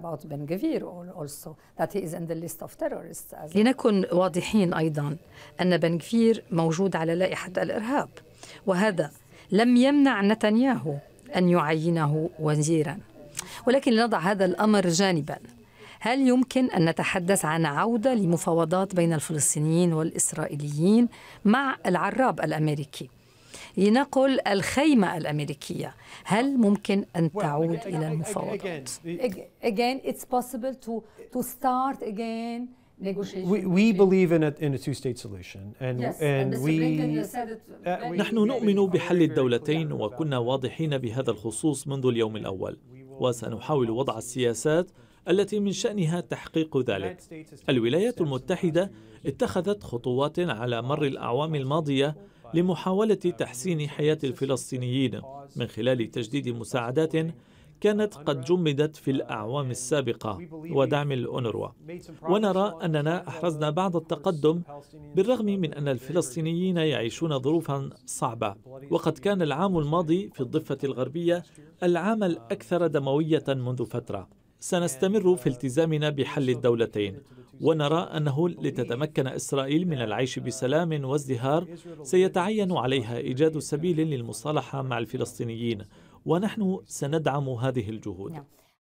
about Ben Gavir also that he is in the list of terrorists. لنكن واضحين أيضا أن بن غفير موجود على لائحة الإرهاب وهذا لم يمنع نتنياهو أن يعينه وزيرا ولكن لنضع هذا الأمر جانبا هل يمكن أن نتحدث عن عودة لمفاوضات بين الفلسطينيين والإسرائيليين مع العراب الأمريكي لنقل الخيمة الأمريكية هل ممكن أن تعود إلى المفاوضات؟ Again, it's possible to, to start again We, we believe in a, in a two-state solution and, yes, and we, uh, نحن نؤمن بحل الدولتين وكنا واضحين بهذا الخصوص منذ اليوم الأول وسنحاول وضع السياسات التي من شأنها تحقيق ذلك الولايات المتحدة اتخذت خطوات على مر الأعوام الماضية لمحاولة تحسين حياة الفلسطينيين من خلال تجديد مساعدات كانت قد جمدت في الأعوام السابقة ودعم الأونروا ونرى أننا أحرزنا بعض التقدم بالرغم من أن الفلسطينيين يعيشون ظروفا صعبة وقد كان العام الماضي في الضفة الغربية العام الأكثر دموية منذ فترة سنستمر في التزامنا بحل الدولتين ونرى أنه لتتمكن إسرائيل من العيش بسلام وازدهار سيتعين عليها إيجاد سبيل للمصالحة مع الفلسطينيين ونحن سندعم هذه الجهود نعم.